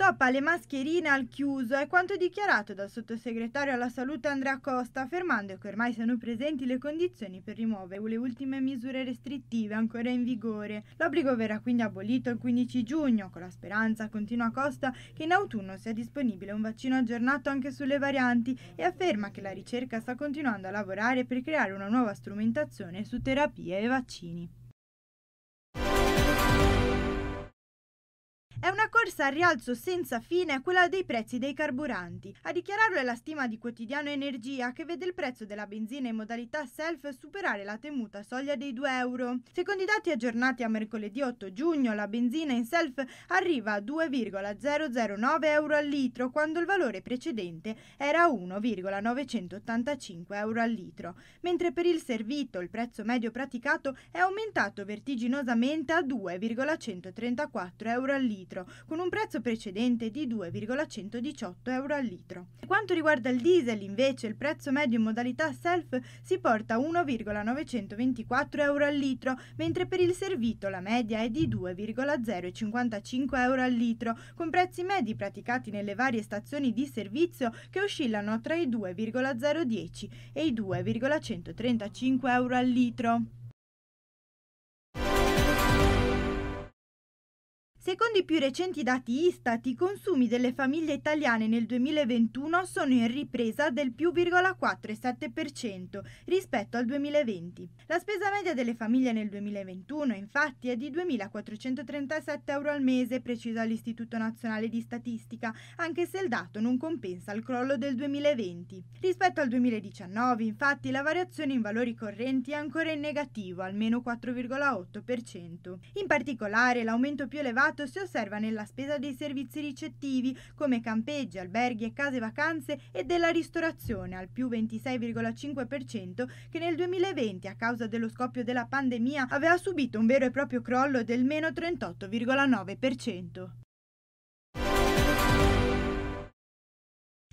Stop alle mascherine al chiuso è quanto dichiarato dal sottosegretario alla salute Andrea Costa, affermando che ormai sono presenti le condizioni per rimuovere le ultime misure restrittive ancora in vigore. L'obbligo verrà quindi abolito il 15 giugno, con la speranza, continua Costa, che in autunno sia disponibile un vaccino aggiornato anche sulle varianti e afferma che la ricerca sta continuando a lavorare per creare una nuova strumentazione su terapie e vaccini. È una corsa al rialzo senza fine quella dei prezzi dei carburanti. A dichiararlo è la stima di Quotidiano Energia che vede il prezzo della benzina in modalità self superare la temuta soglia dei 2 euro. Secondo i dati aggiornati a mercoledì 8 giugno, la benzina in self arriva a 2,009 euro al litro, quando il valore precedente era 1,985 euro al litro, mentre per il servito il prezzo medio praticato è aumentato vertiginosamente a 2,134 euro al litro litro, con un prezzo precedente di 2,118 euro al litro. Per quanto riguarda il diesel, invece, il prezzo medio in modalità self si porta a 1,924 euro al litro, mentre per il servito la media è di 2,055 euro al litro, con prezzi medi praticati nelle varie stazioni di servizio che oscillano tra i 2,010 e i 2,135 euro al litro. Secondo i più recenti dati Istat, i consumi delle famiglie italiane nel 2021 sono in ripresa del più 4,7% rispetto al 2020. La spesa media delle famiglie nel 2021 infatti è di 2.437 euro al mese, precisa l'Istituto Nazionale di Statistica, anche se il dato non compensa il crollo del 2020. Rispetto al 2019 infatti la variazione in valori correnti è ancora in negativo, almeno 4,8%. In particolare l'aumento più elevato fato esatto, si osserva nella spesa dei servizi ricettivi come campeggi, alberghi e case vacanze e della ristorazione al più 26,5% che nel 2020 a causa dello scoppio della pandemia aveva subito un vero e proprio crollo del meno 38,9%.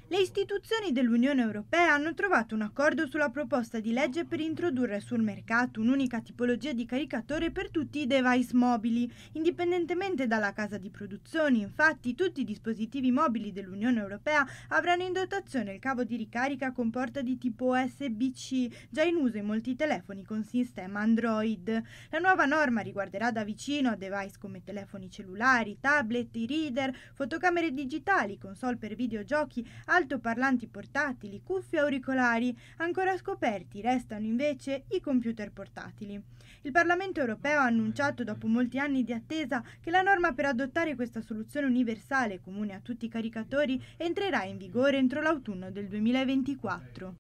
Le istituzioni dell'Unione Europea hanno trovato un accordo sulla proposta di legge per introdurre sul mercato un'unica tipologia di caricatore per tutti i device mobili. Indipendentemente dalla casa di produzione, infatti, tutti i dispositivi mobili dell'Unione Europea avranno in dotazione il cavo di ricarica con porta di tipo USB-C, già in uso in molti telefoni con sistema Android. La nuova norma riguarderà da vicino device come telefoni cellulari, tablet, i reader, fotocamere digitali, console per videogiochi, altoparlanti portatili, cuffie auricolari, ancora scoperti restano invece i computer portatili. Il Parlamento europeo ha annunciato dopo molti anni di attesa che la norma per adottare questa soluzione universale comune a tutti i caricatori entrerà in vigore entro l'autunno del 2024.